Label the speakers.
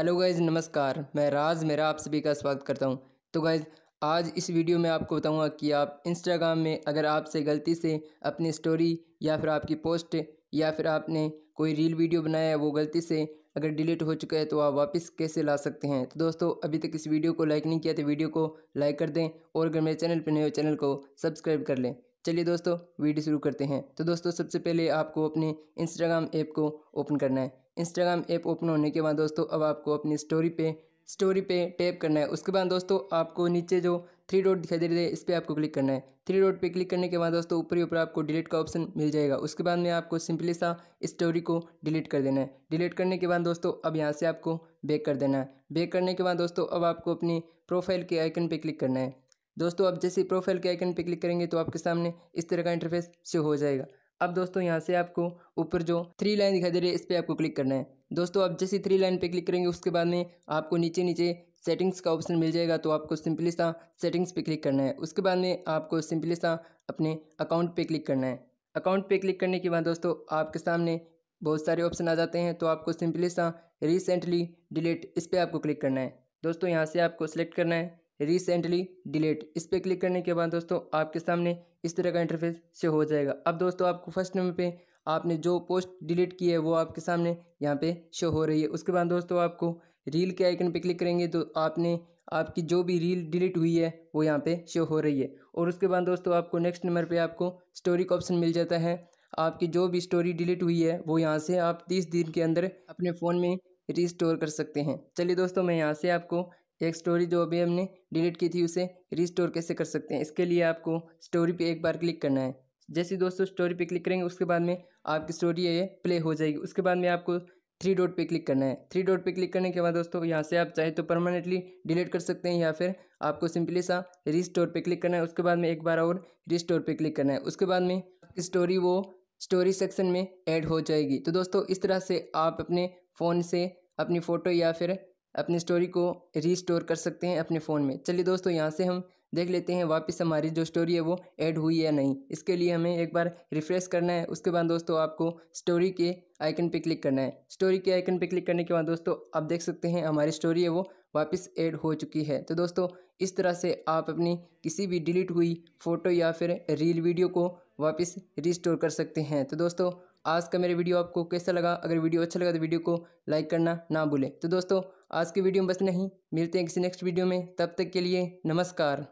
Speaker 1: hello guys नमस्कार मैं राज मेरा आप सभी का स्वागत करता हूं तो गाइज आज इस वीडियो में आपको बताऊंगा कि आप इंस्टाग्राम में अगर आपसे गलती से अपनी स्टोरी या फिर आपकी पोस्ट या फिर आपने कोई रील वीडियो बनाया है वो गलती से अगर डिलीट हो चुका है तो आप वापस कैसे ला सकते हैं तो दोस्तों अभी तक इस वीडियो को लाइक नहीं किया तो वीडियो को लाइक कर दें और अगर मेरे चैनल पर नए हो चैनल को सब्सक्राइब कर लें चलिए दोस्तों वीडियो शुरू करते हैं तो दोस्तों सबसे पहले आपको अपने इंस्टाग्राम ऐप को ओपन करना है इंस्टाग्राम ऐप ओपन होने के बाद दोस्तों अब आपको अपनी स्टोरी पे स्टोरी पे टैप करना है उसके बाद दोस्तों आपको नीचे जो थ्री डॉट दिखाई दे रही है इस पर आपको क्लिक करना है थ्री डॉट पे क्लिक करने के बाद दोस्तों ऊपर ही ऊपर आपको डिलीट का ऑप्शन मिल जाएगा उसके बाद में आपको सिंपली सा स्टोरी को डिलीट कर देना है डिलीट करने के बाद दोस्तों अब यहाँ से आपको बैक कर देना है बैक करने के बाद दोस्तों अब आपको अपनी प्रोफाइल के आइकन पर क्लिक करना है दोस्तों आप जैसे प्रोफाइल के आइकन पर क्लिक करेंगे तो आपके सामने इस तरह का इंटरफेस शो हो जाएगा अब दोस्तों यहाँ से आपको ऊपर जो थ्री लाइन दिखाई दे रही है इस पर आपको क्लिक करना है दोस्तों आप जैसे थ्री लाइन पे क्लिक करेंगे उसके बाद में आपको नीचे नीचे सेटिंग्स का ऑप्शन मिल जाएगा तो आपको सिंपली सा सेटिंग्स पे क्लिक करना है उसके बाद में आपको सिंपली सा अपने अकाउंट पे क्लिक करना है अकाउंट पे क्लिक करने के बाद दोस्तों आपके सामने बहुत सारे ऑप्शन आ जाते हैं तो आपको सिंपली सा रिसेंटली डिलीट इस पर आपको क्लिक करना है दोस्तों यहाँ से आपको सेलेक्ट करना है रिसेंटली डिलीट इस पर क्लिक करने के बाद दोस्तों आपके सामने इस तरह का इंटरफेस से हो जाएगा अब दोस्तों आपको फर्स्ट नंबर पे आपने जो पोस्ट डिलीट की है वो आपके सामने यहाँ पे शो हो रही है उसके बाद दोस्तों आपको रील के आइकन पे क्लिक करेंगे तो आपने आपकी जो भी रील डिलीट हुई है वो यहाँ पे शो हो रही है और उसके बाद दोस्तों आपको नेक्स्ट नंबर पे आपको स्टोरी का ऑप्शन मिल जाता है आपकी जो भी स्टोरी डिलीट हुई है वो यहाँ से आप तीस दिन के अंदर अपने फ़ोन में रिस्टोर कर सकते हैं चलिए दोस्तों मैं यहाँ से आपको एक स्टोरी जो अभी हमने डिलीट की थी उसे रिस्टोर कैसे कर सकते हैं इसके लिए आपको स्टोरी पे एक बार क्लिक करना है जैसे दोस्तों स्टोरी पे क्लिक करेंगे उसके बाद में आपकी स्टोरी है ये प्ले हो जाएगी उसके बाद में आपको थ्री डॉट पे क्लिक करना है थ्री डॉट पे क्लिक करने के बाद दोस्तों यहाँ से आप चाहे तो परमानेंटली डिलीट कर सकते हैं या फिर आपको सिंपली सा रिस्टोर पे क्लिक करना है उसके बाद में एक बार और रिस्टोर पे क्लिक करना है उसके बाद में स्टोरी वो स्टोरी सेक्शन में ऐड हो जाएगी तो दोस्तों इस तरह से आप अपने फ़ोन से अपनी फ़ोटो या फिर अपनी स्टोरी को रीस्टोर कर सकते हैं अपने फ़ोन में चलिए दोस्तों यहाँ से हम देख लेते हैं वापस हमारी जो स्टोरी है वो ऐड हुई या नहीं इसके लिए हमें एक बार रिफ़्रेश करना है उसके बाद दोस्तों आपको स्टोरी के आइकन पे क्लिक करना है स्टोरी के आइकन पे क्लिक करने के बाद दोस्तों आप देख सकते हैं हमारी स्टोरी है वो वापस ऐड हो चुकी है तो दोस्तों इस तरह से आप अपनी किसी भी डिलीट हुई फ़ोटो या फिर रील वीडियो को वापस रिस्टोर कर सकते हैं तो दोस्तों आज का मेरे वीडियो आपको कैसा लगा अगर वीडियो अच्छा लगा तो वीडियो को लाइक करना ना भूलें तो दोस्तों आज की वीडियो में बस नहीं मिलते हैं किसी नेक्स्ट वीडियो में तब तक के लिए नमस्कार